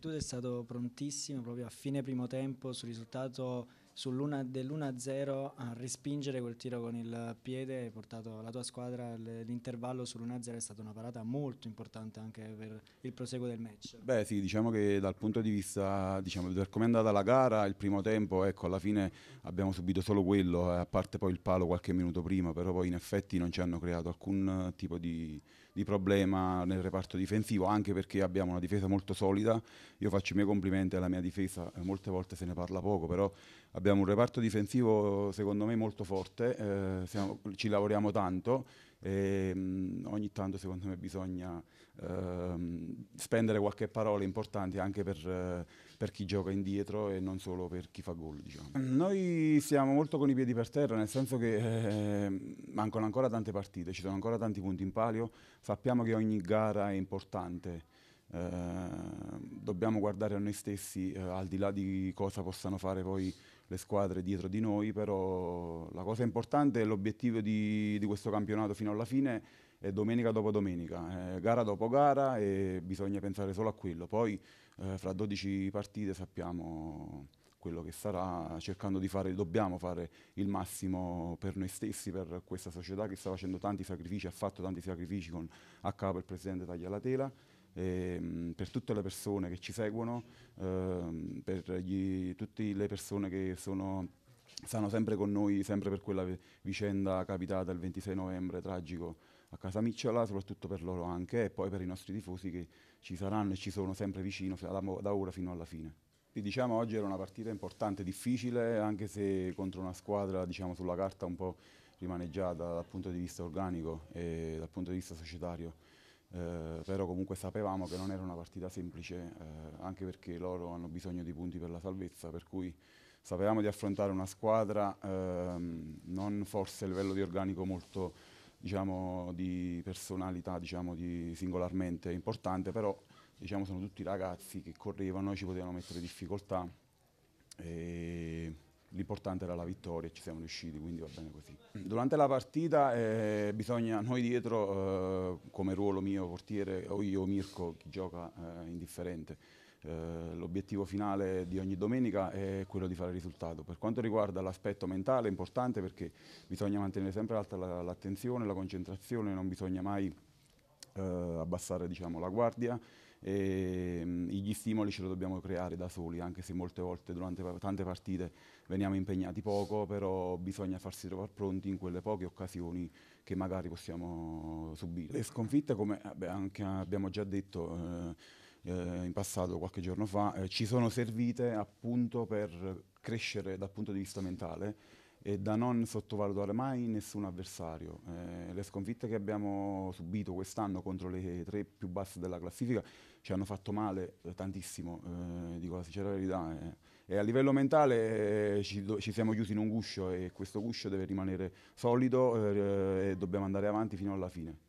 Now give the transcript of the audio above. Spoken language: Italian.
Tudo è stato prontissimo proprio a fine primo tempo sul risultato dell'1-0 a respingere quel tiro con il piede hai portato la tua squadra all'intervallo sull'1-0 è stata una parata molto importante anche per il proseguo del match beh sì diciamo che dal punto di vista diciamo per come è andata la gara il primo tempo ecco alla fine abbiamo subito solo quello eh, a parte poi il palo qualche minuto prima però poi in effetti non ci hanno creato alcun tipo di, di problema nel reparto difensivo anche perché abbiamo una difesa molto solida io faccio i miei complimenti alla mia difesa eh, molte volte se ne parla poco però abbiamo abbiamo un reparto difensivo secondo me molto forte, eh, siamo, ci lavoriamo tanto e mh, mm, ogni tanto secondo me bisogna ehm, spendere qualche parola importante anche per, per, chi gioca indietro e non solo per chi fa gol. Diciamo. Noi siamo molto con i piedi per terra, nel senso che eh, mancano ancora tante partite, ci sono ancora tanti punti in palio, sappiamo che ogni gara è importante. Eh, dobbiamo guardare a noi stessi eh, al di là di cosa possano fare poi le squadre dietro di noi, però la cosa importante è l'obiettivo di, di, questo campionato fino alla fine è domenica dopo domenica, eh, gara dopo gara e bisogna pensare solo a quello. Poi eh, fra 12 partite sappiamo quello che sarà, cercando di fare, dobbiamo fare il massimo per noi stessi, per questa società che sta facendo tanti sacrifici, ha fatto tanti sacrifici con a capo il presidente Taglialatela ehm, per tutte le persone che ci seguono, ehm, per tutte le persone che sono, stanno sempre con noi, sempre per quella vicenda capitata il 26 novembre, tragico, a casa Micciola, soprattutto per loro anche, e poi per i nostri tifosi che ci saranno e ci sono sempre vicino da, da ora fino alla fine. Diciamo oggi era una partita importante, difficile, anche se contro una squadra diciamo, sulla carta un po' rimaneggiata dal punto di vista organico e dal punto di vista societario. Eh, però comunque sapevamo che non era una partita semplice, eh, anche perché loro hanno bisogno di punti per la salvezza, per cui sapevamo di affrontare una squadra ehm, non forse a livello di organico molto diciamo, di personalità diciamo, di singolarmente importante, però diciamo, sono tutti ragazzi che correvano, ci potevano mettere difficoltà. E l'importante era la vittoria e ci siamo riusciti, quindi va bene così. Durante la partita eh, bisogna, noi dietro, eh, come ruolo mio portiere, o io Mirko, chi gioca eh, indifferente, eh, l'obiettivo finale di ogni domenica è quello di fare risultato. Per quanto riguarda l'aspetto mentale è importante perché bisogna mantenere sempre alta l'attenzione, la concentrazione, non bisogna mai eh, abbassare diciamo, la guardia e mh, mm, gli stimoli ce li dobbiamo creare da soli, anche se molte volte durante tante partite veniamo impegnati poco, però bisogna farsi trovare pronti in quelle poche occasioni che magari possiamo subire. Le sconfitte, come eh, beh, abbiamo già detto, eh, eh, in passato qualche giorno fa, eh, ci sono servite appunto per crescere dal punto di vista mentale e da non sottovalutare mai nessun avversario. Eh, le sconfitte che abbiamo subito quest'anno contro le tre più basse della classifica ci hanno fatto male eh, tantissimo, eh, dico la sincera verità. Eh. E a livello mentale eh, ci, ci, siamo chiusi in un guscio e questo guscio deve rimanere solido eh, e dobbiamo andare avanti fino alla fine.